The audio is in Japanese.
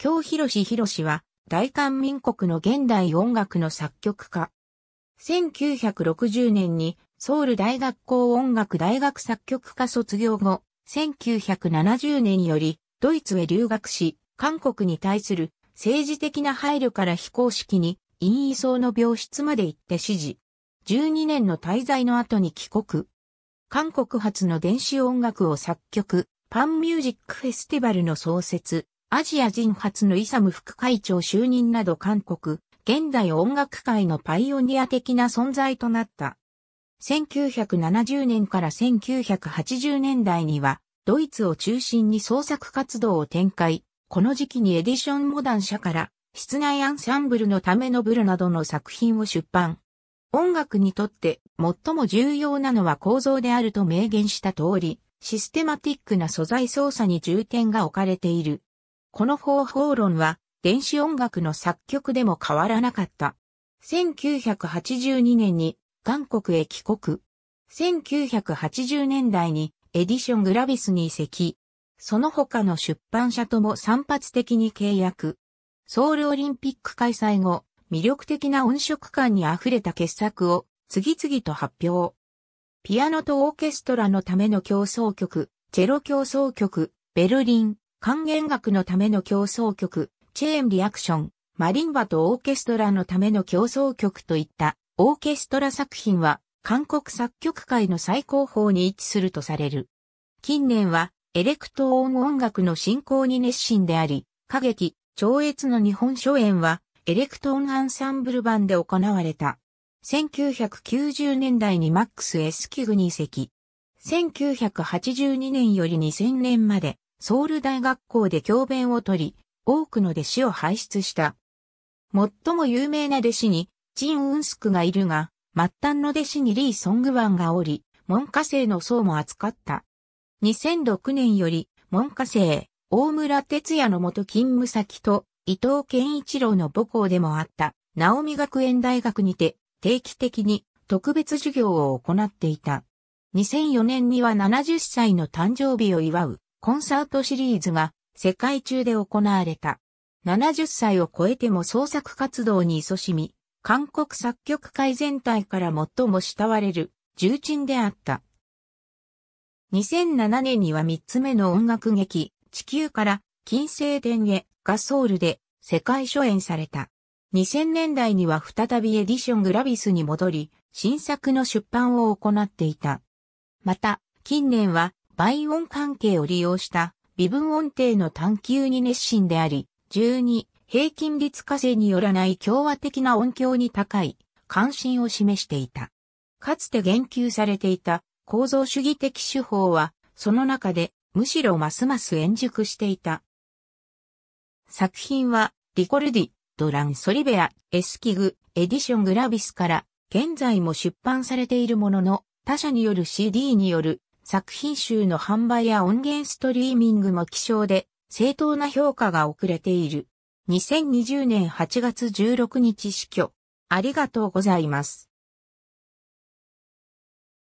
京広志広志は、大韓民国の現代音楽の作曲家。1960年に、ソウル大学校音楽大学作曲科卒業後、1970年より、ドイツへ留学し、韓国に対する政治的な配慮から非公式に、陰位層の病室まで行って指示。12年の滞在の後に帰国。韓国発の電子音楽を作曲、パンミュージックフェスティバルの創設、アジア人初のイサム副会長就任など韓国、現代音楽界のパイオニア的な存在となった。1970年から1980年代には、ドイツを中心に創作活動を展開、この時期にエディションモダン社から、室内アンサンブルのためのブルなどの作品を出版。音楽にとって最も重要なのは構造であると明言した通り、システマティックな素材操作に重点が置かれている。この方法論は電子音楽の作曲でも変わらなかった。1982年に韓国へ帰国。1980年代にエディショングラビスに移籍。その他の出版社とも散発的に契約。ソウルオリンピック開催後、魅力的な音色感に溢れた傑作を次々と発表。ピアノとオーケストラのための競争曲、チェロ競争曲、ベルリン、管弦楽のための競争曲、チェーンリアクション、マリンバとオーケストラのための競争曲といったオーケストラ作品は韓国作曲界の最高峰に位置するとされる。近年はエレクトーン音楽の振興に熱心であり、歌劇、超越の日本初演はエレクトーンアンサンブル版で行われた。1990年代にマックスエスキグに移籍。1982年より2000年までソウル大学校で教鞭を取り、多くの弟子を輩出した。最も有名な弟子に、ジン・ウンスクがいるが、末端の弟子にリー・ソングワンがおり、文科生の層も扱った。2006年より、文科生、大村哲也の元勤務先と、伊藤健一郎の母校でもあった、直美学園大学にて、定期的に特別授業を行っていた。2004年には70歳の誕生日を祝うコンサートシリーズが世界中で行われた。70歳を超えても創作活動に勤しみ、韓国作曲界全体から最も慕われる重鎮であった。2007年には3つ目の音楽劇、地球から金星天へがソウルで世界初演された。2000年代には再びエディショングラビスに戻り、新作の出版を行っていた。また、近年は倍音関係を利用した微分音程の探求に熱心であり、12、平均律化成によらない共和的な音響に高い関心を示していた。かつて言及されていた構造主義的手法は、その中でむしろますます円熟していた。作品は、リコルディ、ドラン・ソリベア、エスキグ、エディション・グラビスから、現在も出版されているものの、他社による CD による作品集の販売や音源ストリーミングも希少で、正当な評価が遅れている。2020年8月16日死去。ありがとうございます。